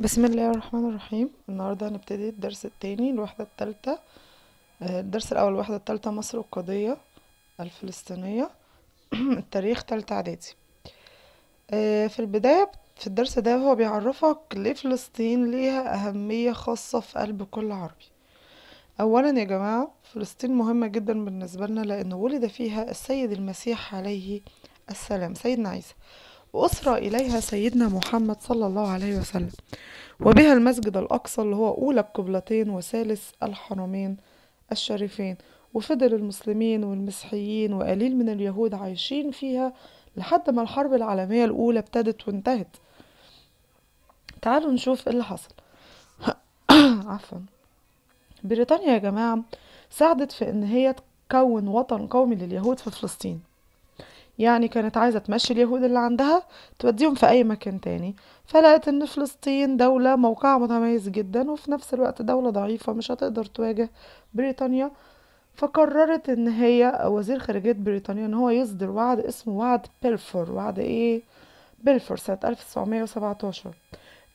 بسم الله الرحمن الرحيم النهاردة هنبتدي الدرس التاني الوحدة التالتة آه، الدرس الأول الوحدة التالتة مصر القضية الفلسطينية التاريخ تالتة إعدادي آه، في البداية في الدرس ده هو بيعرفك ليه فلسطين ليها أهمية خاصة في قلب كل عربي أولا يا جماعة فلسطين مهمة جدا بالنسبة لنا لأن ولد فيها السيد المسيح عليه السلام سيدنا عيسى وأسرى إليها سيدنا محمد صلى الله عليه وسلم وبها المسجد الأقصى اللي هو أولى القبلتين وثالث الحرمين الشريفين وفضل المسلمين والمسيحيين وقليل من اليهود عايشين فيها لحد ما الحرب العالمية الأولى ابتدت وانتهت تعالوا نشوف إيه اللي حصل عفوا بريطانيا يا جماعة ساعدت في ان هي تكون وطن قومي لليهود في فلسطين يعني كانت عايزة تمشي اليهود اللي عندها توديهم في أي مكان تاني فلقت إن فلسطين دولة موقعها متميز جدا وفي نفس الوقت دولة ضعيفة مش هتقدر تواجه بريطانيا فقررت إن هي وزير خارجية بريطانيا إن هو يصدر وعد اسمه وعد بيلفور وعد إيه بيلفور سنة 1917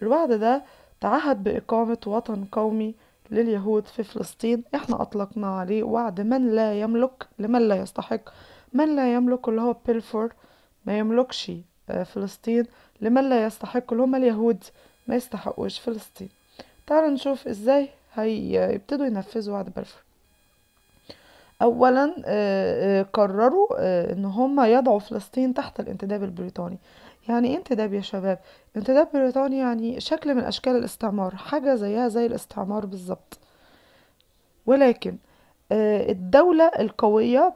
الوعد ده تعهد بإقامة وطن قومي لليهود في فلسطين احنا أطلقنا عليه وعد من لا يملك لمن لا يستحق من لا يملك اللي هو بيلفور ما يملكش آه، فلسطين لمن لا يستحق اللي هم اليهود ما يستحقوش فلسطين تعالوا نشوف ازاي هيبتدوا ينفذوا وعد بيلفور اولا آه، آه، قرروا ان هم يضعوا فلسطين تحت الانتداب البريطاني يعني ايه انتداب يا شباب انتداب بريطاني يعني شكل من اشكال الاستعمار حاجه زيها زي الاستعمار بالظبط ولكن الدولة القوية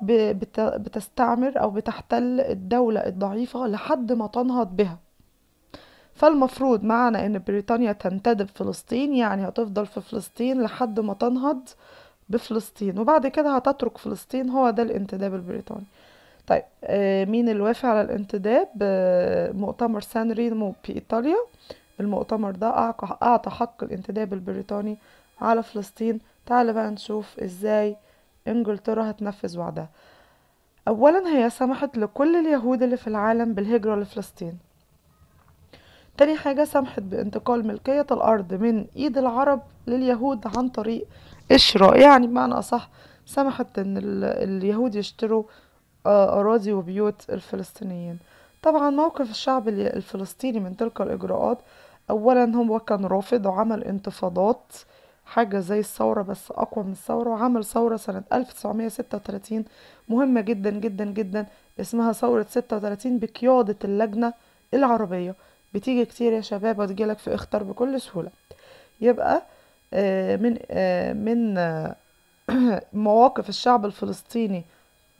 بتستعمر أو بتحتل الدولة الضعيفة لحد ما تنهض بها فالمفروض معنا إن بريطانيا تنتدب فلسطين يعني هتفضل في فلسطين لحد ما تنهض بفلسطين وبعد كده هتترك فلسطين هو ده الانتداب البريطاني طيب آه، مين اللي وافق على الانتداب آه، مؤتمر سان ريمو بإيطاليا المؤتمر ده أعطى حق الانتداب البريطاني على فلسطين تعال بقى نشوف ازاي إنجلترا هتنفذ وعدها أولا هي سمحت لكل اليهود اللي في العالم بالهجرة لفلسطين تاني حاجة سمحت بانتقال ملكية الأرض من إيد العرب لليهود عن طريق الشراء يعني بمعنى أصح سمحت إن اليهود يشتروا آه، أراضي وبيوت الفلسطينيين طبعا موقف الشعب الفلسطيني من تلك الإجراءات أولا هو كان رافض وعمل انتفاضات حاجة زي الثورة بس أقوى من الثورة وعمل ثورة سنة 1936 مهمة جدا جدا جدا اسمها ثورة 36 بقيادة اللجنة العربية بتيجي كتير يا شباب وتجيلك في اختار بكل سهولة يبقى آه، من آه، من آه، مواقف الشعب الفلسطيني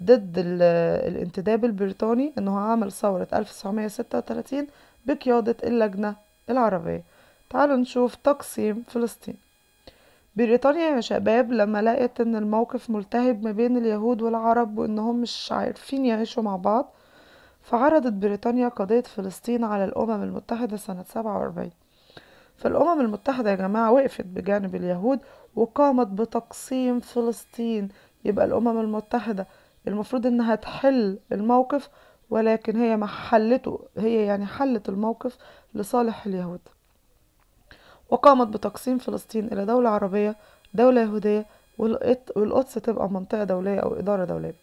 ضد الانتداب البريطاني انه عمل ثورة 1936 بقيادة اللجنة العربية تعالوا نشوف تقسيم فلسطين بريطانيا يا شباب لما لقت ان الموقف ملتهب ما بين اليهود والعرب وانهم مش عارفين يعيشوا مع بعض فعرضت بريطانيا قضية فلسطين على الأمم المتحدة سنة 47 فالأمم المتحدة يا جماعة وقفت بجانب اليهود وقامت بتقسيم فلسطين يبقى الأمم المتحدة المفروض إنها تحل الموقف ولكن هي ما حلته هي يعني حلت الموقف لصالح اليهود وقامت بتقسيم فلسطين إلى دولة عربية دولة يهودية والقدس تبقى منطقة دولية أو إدارة دولية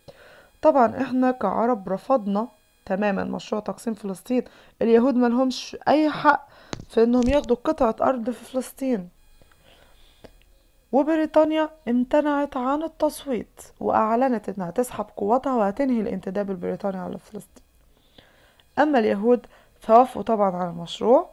طبعا إحنا كعرب رفضنا تماما مشروع تقسيم فلسطين اليهود ملهمش أي حق في إنهم ياخدوا قطعة أرض في فلسطين وبريطانيا امتنعت عن التصويت وأعلنت إنها تسحب قواتها وهتنهي الانتداب البريطاني على فلسطين أما اليهود فوافقوا طبعا على المشروع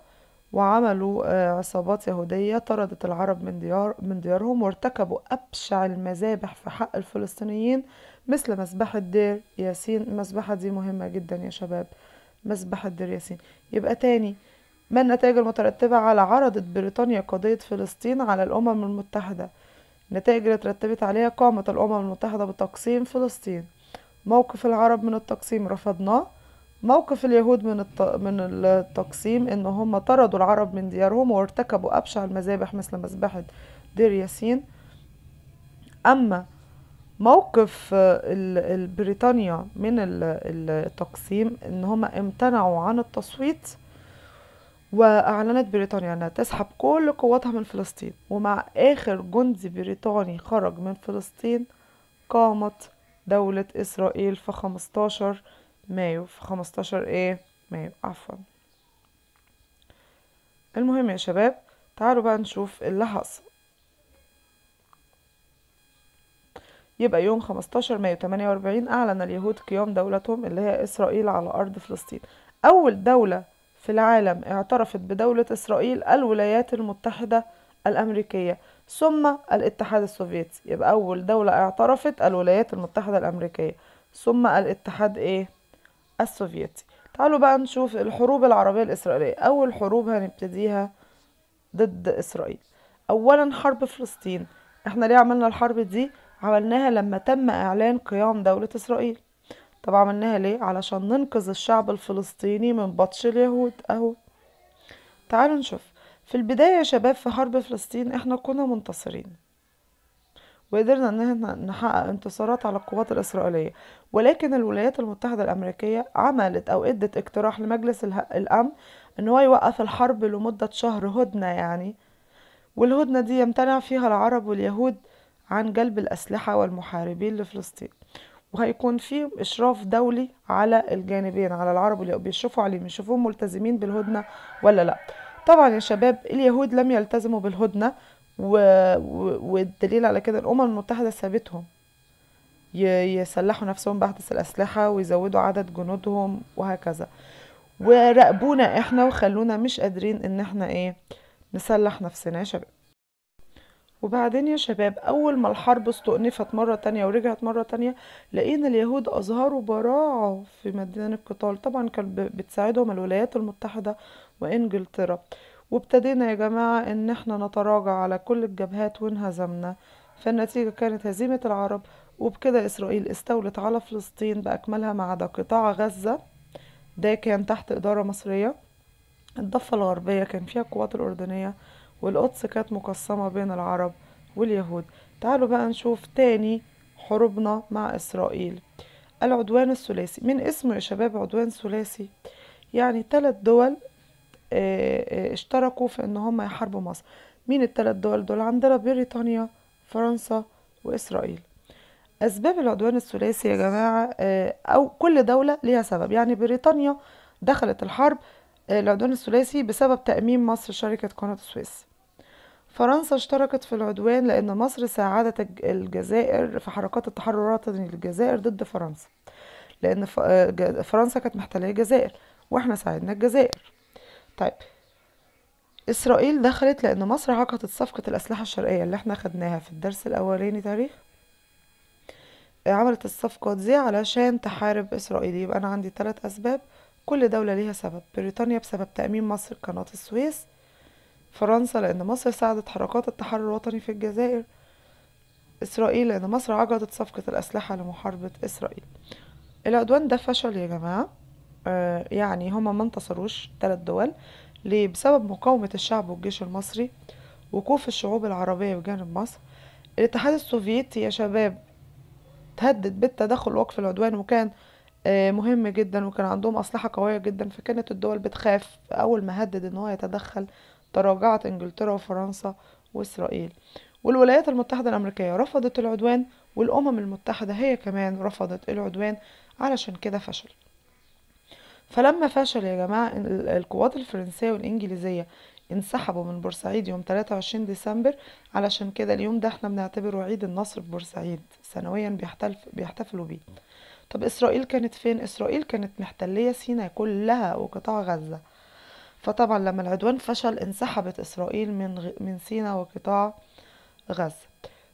وعملوا آه، عصابات يهودية طردت العرب من, ديار من ديارهم وارتكبوا أبشع المذابح في حق الفلسطينيين مثل مذبحة دير ياسين المذبحة دي مهمة جدا يا شباب مذبحة دير ياسين يبقى تاني ما النتائج المترتبة على عرضت بريطانيا قضية فلسطين على الأمم المتحدة النتائج اللي ترتبت عليها قامت الأمم المتحدة بتقسيم فلسطين موقف العرب من التقسيم رفضناه موقف اليهود من من التقسيم ان هم طردوا العرب من ديارهم وارتكبوا ابشع المذابح مثل مذبحه دير ياسين اما موقف بريطانيا من التقسيم ان هم امتنعوا عن التصويت واعلنت بريطانيا انها تسحب كل قواتها من فلسطين ومع اخر جندي بريطاني خرج من فلسطين قامت دولة اسرائيل في 15 مايو في 15 ايه مايو عفوا المهم يا شباب تعالوا بقى نشوف اللي حصل يبقى يوم 15 مايو 48 أعلن اليهود قيام دولتهم اللي هي إسرائيل على أرض فلسطين أول دولة في العالم اعترفت بدولة إسرائيل الولايات المتحدة الأمريكية ثم الاتحاد السوفيتي يبقى أول دولة اعترفت الولايات المتحدة الأمريكية ثم الاتحاد إيه السوفيتي تعالوا بقى نشوف الحروب العربية الإسرائيلية أول حروب هنبتديها ضد إسرائيل أولا حرب فلسطين احنا ليه عملنا الحرب دي عملناها لما تم إعلان قيام دولة إسرائيل طب عملناها ليه علشان ننقذ الشعب الفلسطيني من بطش اليهود أهو تعالوا نشوف في البداية يا شباب في حرب فلسطين احنا كنا منتصرين وقدرنا ان احنا نحقق انتصارات على القوات الاسرائيليه ولكن الولايات المتحده الامريكيه عملت او ادت اقتراح لمجلس الامن ان هو يوقف الحرب لمده شهر هدنه يعني والهدنه دي يمتنع فيها العرب واليهود عن جلب الاسلحه والمحاربين لفلسطين وهيكون في اشراف دولي على الجانبين على العرب واليهود بيشوفوا عليهم يشوفوهم ملتزمين بالهدنه ولا لا طبعا يا شباب اليهود لم يلتزموا بالهدنه و... والدليل على كده الأمم المتحدة سابتهم ي... يسلحوا نفسهم بأحدث الأسلحة ويزودوا عدد جنودهم وهكذا وراقبونا احنا وخلونا مش قادرين ان احنا ايه نسلح نفسنا يا شباب وبعدين يا شباب أول ما الحرب استؤنفت مرة تانية ورجعت مرة تانية لقينا اليهود أظهروا براعة في ميدان القتال طبعا كان بتساعدهم الولايات المتحدة وإنجلترا وابتدينا يا جماعة ان احنا نتراجع على كل الجبهات وانهزمنا فالنتيجة كانت هزيمة العرب وبكده إسرائيل استولت على فلسطين بأكملها ما عدا قطاع غزة ده كان تحت إدارة مصرية الضفة الغربية كان فيها القوات الأردنية والقدس كانت مقسمة بين العرب واليهود تعالوا بقى نشوف تاني حروبنا مع إسرائيل العدوان الثلاثي من اسمه يا شباب عدوان ثلاثي يعني ثلاث دول اشتركوا في ان هم يحاربوا مصر مين التلات دول دول عندنا بريطانيا فرنسا واسرائيل اسباب العدوان الثلاثي يا جماعه آه، او كل دوله ليها سبب يعني بريطانيا دخلت الحرب آه، العدوان الثلاثي بسبب تاميم مصر شركه قناه السويس فرنسا اشتركت في العدوان لأن مصر ساعدت الجزائر في حركات التحرر الوطني للجزائر ضد فرنسا لأن آه، فرنسا كانت محتلة الجزائر وإحنا ساعدنا الجزائر طيب إسرائيل دخلت لأن مصر عقدت صفقة الأسلحة الشرقية اللي احنا خدناها في الدرس الأولاني تاريخ عملت الصفقة دي علشان تحارب إسرائيل يبقى أنا عندي ثلاث أسباب كل دولة ليها سبب بريطانيا بسبب تأمين مصر قناة السويس فرنسا لأن مصر ساعدت حركات التحرر الوطني في الجزائر إسرائيل لأن مصر عقدت صفقة الأسلحة لمحاربة إسرائيل العدوان ده فشل يا جماعة آه، يعني هما ما انتصروش ثلاث دول ليه بسبب مقاومة الشعب والجيش المصري وقوف الشعوب العربية بجانب مصر الاتحاد السوفيتي يا شباب تهدد بالتدخل وقف العدوان وكان آه، مهم جدا وكان عندهم أسلحة قوية جدا فكانت الدول بتخاف أول ما هدد أنه يتدخل تراجعت إنجلترا وفرنسا وإسرائيل والولايات المتحدة الأمريكية رفضت العدوان والأمم المتحدة هي كمان رفضت العدوان علشان كده فشل فلما فشل يا جماعة القوات الفرنسية والإنجليزية انسحبوا من بورسعيد يوم 23 ديسمبر علشان كده اليوم ده احنا بنعتبره عيد النصر في بورسعيد سنويا بيحتفلوا بيه طب إسرائيل كانت فين؟ إسرائيل كانت محتلية سيناء كلها وقطاع غزة فطبعا لما العدوان فشل انسحبت إسرائيل من, غ... من سيناء وقطاع غزة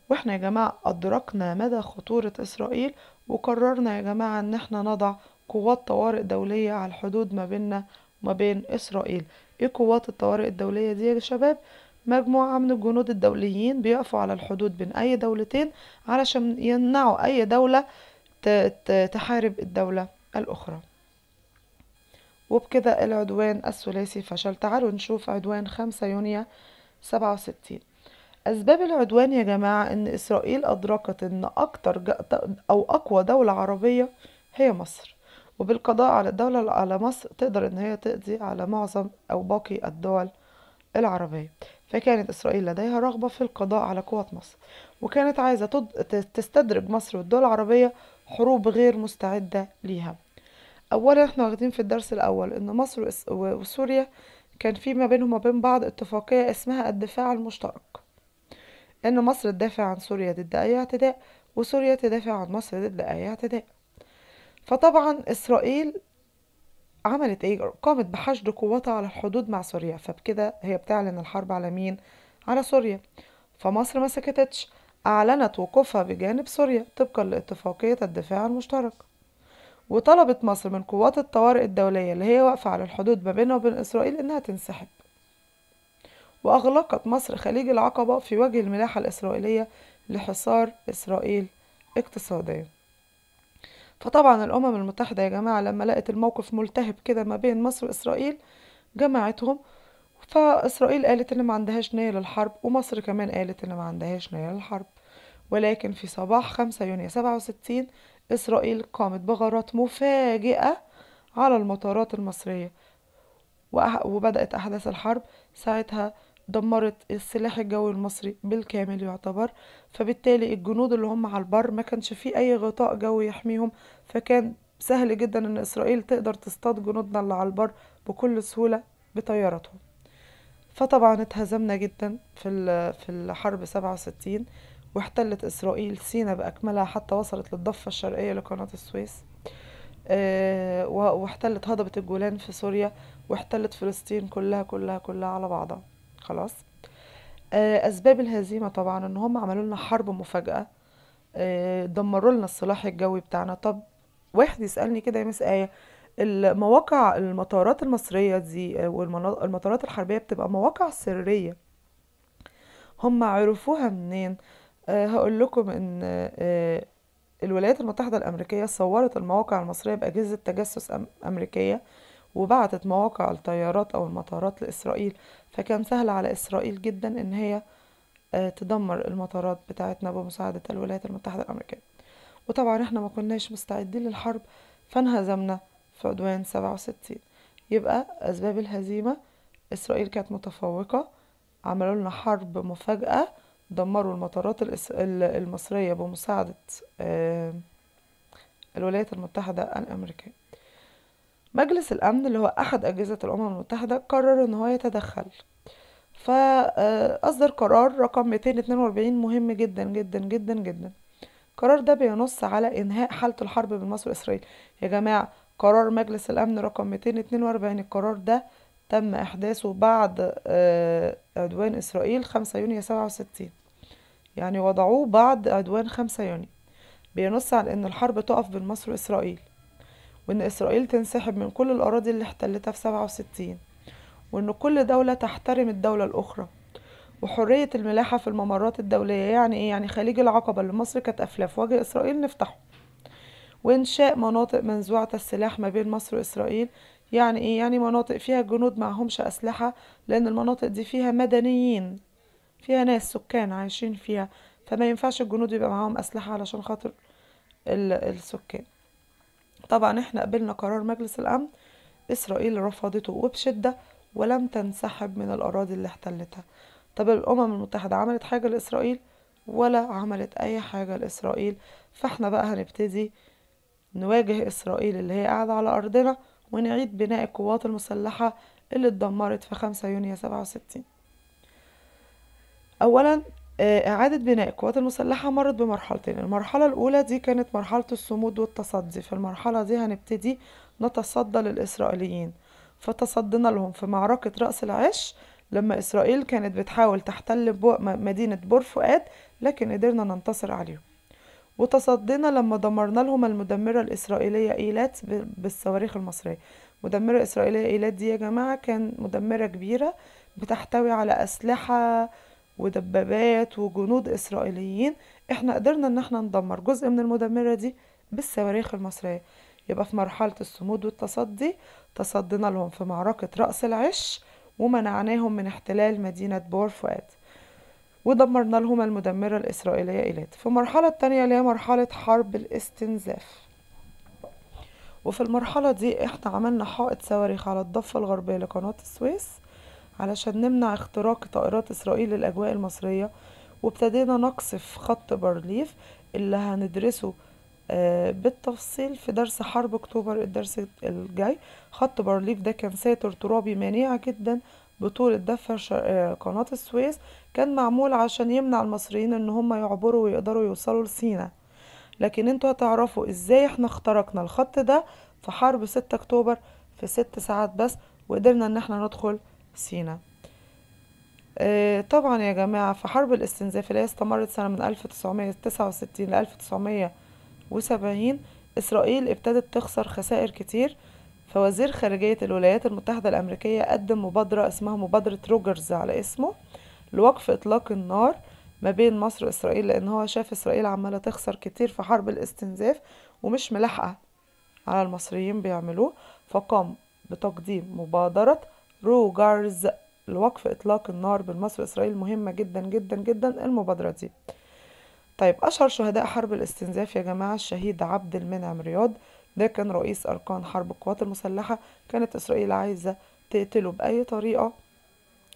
واحنا يا جماعة أدركنا مدى خطورة إسرائيل وقررنا يا جماعة ان احنا نضع قوات طوارئ دولية على الحدود ما بيننا وما بين إسرائيل إيه قوات الطوارئ الدولية دي يا شباب مجموعة من الجنود الدوليين بيقفوا على الحدود بين أي دولتين علشان يمنعوا أي دولة تحارب الدولة الأخرى وبكده العدوان الثلاثي فشل تعالوا نشوف عدوان 5 يونيو 67 أسباب العدوان يا جماعة إن إسرائيل أدركت إن أكتر أو أقوى دولة عربية هي مصر وبالقضاء على الدولة على مصر تقدر إن هي تقضي على معظم أو باقي الدول العربية فكانت إسرائيل لديها رغبة في القضاء على قوة مصر وكانت عايزة تستدرج مصر والدول العربية حروب غير مستعدة ليها أولا احنا واخدين في الدرس الأول إن مصر وسوريا كان في ما بينهم وبين بعض اتفاقية اسمها الدفاع المشترك إن مصر تدافع عن سوريا ضد أي اعتداء وسوريا تدافع عن مصر ضد أي اعتداء فطبعا إسرائيل عملت إيه؟ قامت بحشد قواتها على الحدود مع سوريا فبكده هي بتعلن الحرب على مين؟ على سوريا فمصر ما سكتتش أعلنت وقوفها بجانب سوريا طبقا لاتفاقية الدفاع المشترك وطلبت مصر من قوات الطوارئ الدولية اللي هي واقفة على الحدود ما بينها وبين إسرائيل إنها تنسحب وأغلقت مصر خليج العقبة في وجه الملاحة الإسرائيلية لحصار إسرائيل اقتصاديا فطبعا الأمم المتحدة يا جماعة لما لقت الموقف ملتهب كده ما بين مصر وإسرائيل جمعتهم فإسرائيل قالت إن ما عندهاش نية للحرب ومصر كمان قالت إن ما عندهاش نية للحرب ولكن في صباح 5 يونيو 67 إسرائيل قامت بغارات مفاجئة على المطارات المصرية وبدأت أحداث الحرب ساعتها دمرت السلاح الجوي المصري بالكامل يعتبر فبالتالي الجنود اللي هم على البر ما كانش في اي غطاء جوي يحميهم فكان سهل جدا ان اسرائيل تقدر تصطاد جنودنا اللي على البر بكل سهولة بطياراتهم فطبعا اتهزمنا جدا في في الحرب 67 واحتلت اسرائيل سينا باكملها حتى وصلت للضفة الشرقية لقناة السويس آه، واحتلت هضبة الجولان في سوريا واحتلت فلسطين كلها كلها كلها على بعضها خلاص آه، اسباب الهزيمه طبعا ان هم عملوا لنا حرب مفاجاه آه، دمروا لنا السلاح الجوي بتاعنا طب واحد يسالني كده يا مس ايه المواقع المطارات المصريه دي آه، والمطارات الحربيه بتبقى مواقع سريه هم عرفوها منين هقول لكم ان الولايات المتحده الامريكيه صورت المواقع المصريه باجهزه تجسس امريكيه وبعتت مواقع الطيارات أو المطارات لإسرائيل فكان سهل على إسرائيل جدا إن هي آه، تدمر المطارات بتاعتنا بمساعدة الولايات المتحدة الأمريكية وطبعا احنا ما كناش مستعدين للحرب فانهزمنا في عدوان سبعة وستين يبقى أسباب الهزيمة إسرائيل كانت متفوقة عملوا لنا حرب مفاجأة دمروا المطارات المصرية بمساعدة آه، الولايات المتحدة الأمريكية مجلس الأمن اللي هو أحد أجهزة الأمم المتحدة قرر إن هو يتدخل فأصدر آه، قرار رقم 242 مهم جدا جدا جدا جدا القرار ده بينص على إنهاء حالة الحرب بين مصر وإسرائيل يا جماعة قرار مجلس الأمن رقم 242 القرار ده تم إحداثه بعد آه، عدوان إسرائيل 5 يونيو 67 يعني وضعوه بعد عدوان 5 يونيو بينص على إن الحرب تقف بين مصر وإسرائيل وإن إسرائيل تنسحب من كل الأراضي اللي احتلتها في سبعة وستين وإن كل دولة تحترم الدولة الأخرى وحرية الملاحة في الممرات الدولية يعني إيه يعني خليج العقبة اللي مصر كانت أفلاف في وجه إسرائيل نفتحه وإنشاء مناطق منزوعة السلاح ما بين مصر وإسرائيل يعني إيه يعني مناطق فيها جنود معهمش أسلحة لأن المناطق دي فيها مدنيين فيها ناس سكان عايشين فيها فما ينفعش الجنود يبقى معاهم أسلحة علشان خاطر السكان طبعا احنا قبلنا قرار مجلس الأمن إسرائيل رفضته وبشدة ولم تنسحب من الأراضي اللي احتلتها طب الأمم المتحدة عملت حاجة لإسرائيل ولا عملت أي حاجة لإسرائيل فاحنا بقى هنبتدي نواجه إسرائيل اللي هي قاعدة على أرضنا ونعيد بناء القوات المسلحة اللي اتدمرت في 5 يونيو 67 أولا آه، إعادة بناء القوات المسلحة مرت بمرحلتين المرحلة الأولى دي كانت مرحلة الصمود والتصدي في المرحلة دي هنبتدي نتصدى للإسرائيليين فتصدنا لهم في معركة رأس العش لما إسرائيل كانت بتحاول تحتل مدينة بور فؤاد لكن قدرنا ننتصر عليهم وتصدينا لما دمرنا لهم المدمرة الإسرائيلية إيلات بالصواريخ المصرية مدمرة إسرائيلية إيلات دي يا جماعة كان مدمرة كبيرة بتحتوي على أسلحة ودبابات وجنود إسرائيليين إحنا قدرنا إن إحنا ندمر جزء من المدمرة دي بالصواريخ المصرية يبقى في مرحلة الصمود والتصدي تصدينا لهم في معركة رأس العش ومنعناهم من احتلال مدينة بور فؤاد ودمرنا لهم المدمرة الإسرائيلية إيلات في المرحلة التانية اللي هي مرحلة حرب الاستنزاف وفي المرحلة دي احنا عملنا حائط صواريخ على الضفة الغربية لقناة السويس علشان نمنع اختراق طائرات إسرائيل الأجواء المصرية وابتدينا نقصف خط بارليف اللي هندرسه آه، بالتفصيل في درس حرب أكتوبر الدرس الجاي خط بارليف ده كان ساتر ترابي مانع جدا بطول الدفة قناة السويس كان معمول عشان يمنع المصريين ان هم يعبروا ويقدروا يوصلوا لسينا لكن انتوا هتعرفوا ازاي احنا اخترقنا الخط ده في حرب 6 اكتوبر في 6 ساعات بس وقدرنا ان احنا ندخل سينا آه، طبعا يا جماعة في حرب الاستنزاف اللي استمرت سنة من 1969 ل 1970 إسرائيل ابتدت تخسر خسائر كتير فوزير خارجية الولايات المتحدة الأمريكية قدم مبادرة اسمها مبادرة روجرز على اسمه لوقف إطلاق النار ما بين مصر وإسرائيل لأن هو شاف إسرائيل عمالة تخسر كتير في حرب الاستنزاف ومش ملاحقة على المصريين بيعملوه فقام بتقديم مبادرة روجرز لوقف إطلاق النار بين مصر وإسرائيل مهمة جدا جدا جدا المبادرة دي طيب أشهر شهداء حرب الاستنزاف يا جماعة الشهيد عبد المنعم رياض ده كان رئيس أركان حرب القوات المسلحة كانت إسرائيل عايزة تقتله بأي طريقة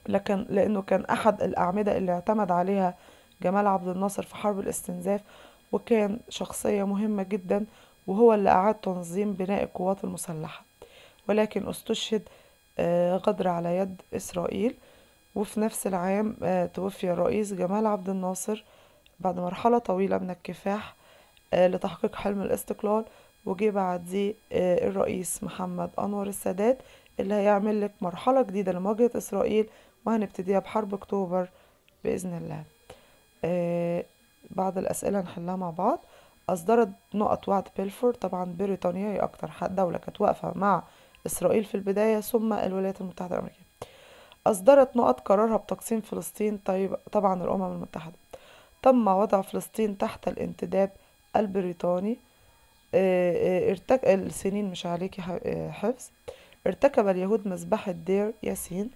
لكن لأنه كان أحد الأعمدة اللي اعتمد عليها جمال عبد الناصر في حرب الاستنزاف وكان شخصية مهمة جدا وهو اللي أعاد تنظيم بناء القوات المسلحة ولكن استشهد آه، غدر على يد إسرائيل وفي نفس العام آه، توفي الرئيس جمال عبد الناصر بعد مرحلة طويلة من الكفاح آه، لتحقيق حلم الاستقلال وجي بعد دي الرئيس محمد أنور السادات اللي هيعمل لك مرحلة جديدة لمواجهة إسرائيل وهنبتديها بحرب أكتوبر بإذن الله بعض الأسئلة نحلها مع بعض أصدرت نقط وعد بيلفور طبعا بريطانيا هي أكتر دولة كانت واقفة مع إسرائيل في البداية ثم الولايات المتحدة الأمريكية أصدرت نقط قرارها بتقسيم فلسطين طيب طبعا الأمم المتحدة تم وضع فلسطين تحت الانتداب البريطاني آه، آه، ارتك... السنين مش عليك آه، حفظ ارتكب اليهود مذبحة دير ياسين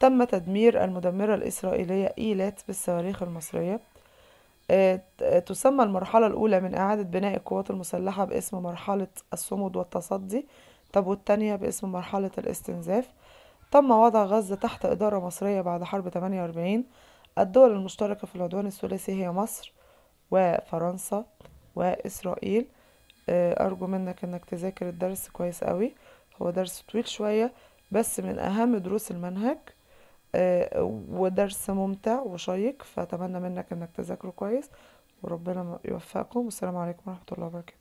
تم تدمير المدمرة الإسرائيلية إيلات بالصواريخ المصرية آه، تسمى المرحلة الأولى من إعادة بناء القوات المسلحة باسم مرحلة الصمود والتصدي طب والتانية باسم مرحلة الاستنزاف تم وضع غزة تحت إدارة مصرية بعد حرب 48 الدول المشتركة في العدوان الثلاثي هي مصر وفرنسا وإسرائيل آه، أرجو منك إنك تذاكر الدرس كويس قوي هو درس طويل شوية بس من أهم دروس المنهج آه، ودرس ممتع وشيق فأتمنى منك أنك تذاكره كويس وربنا يوفقكم والسلام عليكم ورحمة الله وبركاته